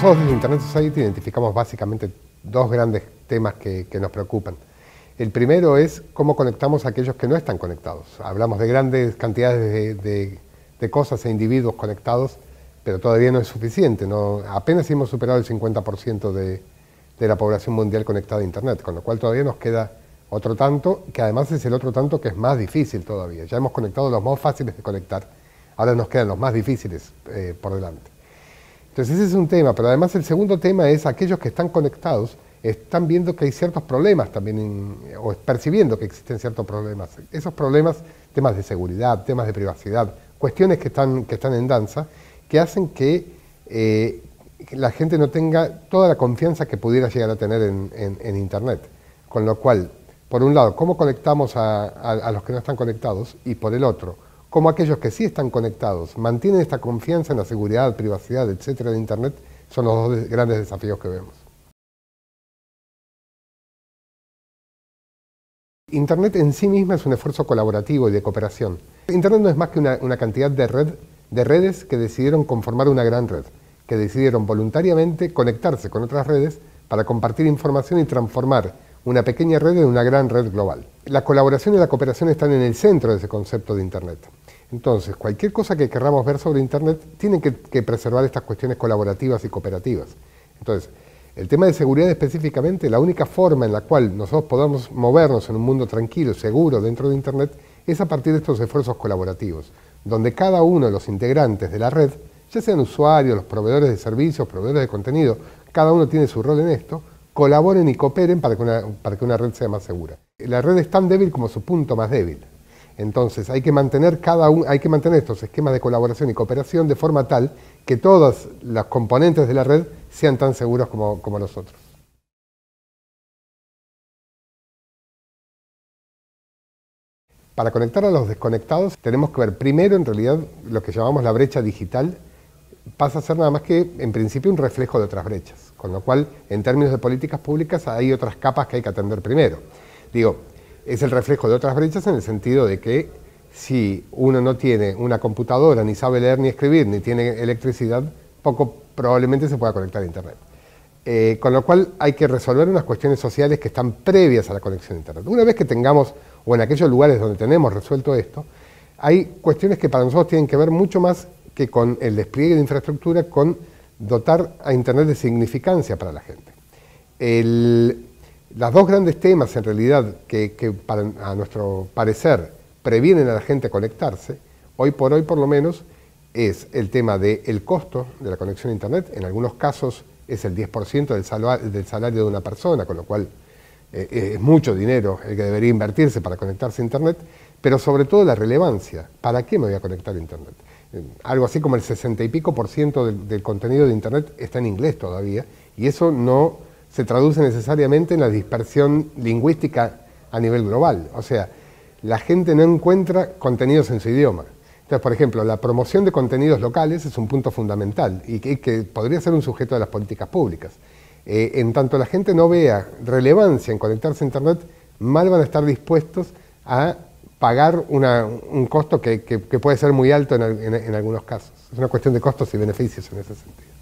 Nosotros desde Internet Society identificamos básicamente dos grandes temas que, nos preocupan. El primero es cómo conectamos a aquellos que no están conectados. Hablamos de grandes cantidades de, cosas e individuos conectados, pero todavía no es suficiente. apenas hemos superado el 50% de, la población mundial conectada a Internet, con lo cual todavía nos queda otro tanto, que además es el otro tanto que es más difícil todavía. Ya hemos conectado los más fáciles de conectar, ahora nos quedan los más difíciles eh, por delante. Entonces ese es un tema, pero además el segundo tema es aquellos que están conectados están viendo que hay ciertos problemas también, eh, o percibiendo que existen ciertos problemas. Esos problemas, temas de seguridad, temas de privacidad, cuestiones que están, en danza, que hacen que eh, la gente no tenga toda la confianza que pudiera llegar a tener en, Internet. Con lo cual, por un lado, ¿cómo conectamos a los que no están conectados? Y por el otro, como aquellos que sí están conectados, mantienen esta confianza en la seguridad, privacidad, etcétera, de Internet, son los dos grandes desafíos que vemos. Internet en sí misma es un esfuerzo colaborativo y de cooperación. Internet no es más que una, cantidad de, red, de redes que decidieron conformar una gran red, que decidieron voluntariamente conectarse con otras redes para compartir información y transformar una pequeña red en una gran red global. La colaboración y la cooperación están en el centro de ese concepto de Internet. Entonces, cualquier cosa que querramos ver sobre Internet, tiene que, preservar estas cuestiones colaborativas y cooperativas. Entonces, el tema de seguridad específicamente, la única forma en la cual nosotros podamos movernos en un mundo tranquilo, seguro, dentro de Internet, es a partir de estos esfuerzos colaborativos, donde cada uno de los integrantes de la red, ya sean usuarios, los proveedores de servicios, proveedores de contenido, cada uno tiene su rol en esto, colaboren y cooperen para que una red sea más segura. La red es tan débil como su punto más débil. Entonces, hay que mantener cada hay que mantener estos esquemas de colaboración y cooperación de forma tal que todas las componentes de la red sean tan seguros como, nosotros. Para conectar a los desconectados tenemos que ver primero en realidad lo que llamamos la brecha digital pasa a ser nada más que en principio un reflejo de otras brechas, con lo cual en términos de políticas públicas hay otras capas que hay que atender primero. Digo, es el reflejo de otras brechas en el sentido de que si uno no tiene una computadora, ni sabe leer ni escribir, ni tiene electricidad, poco probablemente se pueda conectar a Internet. Eh, con lo cual hay que resolver unas cuestiones sociales que están previas a la conexión a Internet. Una vez que tengamos, o en aquellos lugares donde tenemos resuelto esto, hay cuestiones que para nosotros tienen que ver mucho más que con el despliegue de infraestructura, con dotar a Internet de significancia para la gente. El, las dos grandes temas, en realidad, que, a nuestro parecer previenen a la gente conectarse, hoy por hoy, por lo menos, es el tema del costo de la conexión a Internet. En algunos casos es el 10% del salario, del salario de una persona, con lo cual eh, es mucho dinero el que debería invertirse para conectarse a Internet, pero sobre todo la relevancia. ¿Para qué me voy a conectar a Internet? Eh, algo así como el 60 y pico por ciento del, contenido de Internet está en inglés todavía, y eso no se traduce necesariamente en la dispersión lingüística a nivel global. O sea, la gente no encuentra contenidos en su idioma. Entonces, por ejemplo, la promoción de contenidos locales es un punto fundamental y que, podría ser un sujeto de las políticas públicas. Eh, en tanto la gente no vea relevancia en conectarse a Internet, mal van a estar dispuestos a pagar un costo que, puede ser muy alto en algunos casos. Es una cuestión de costos y beneficios en ese sentido.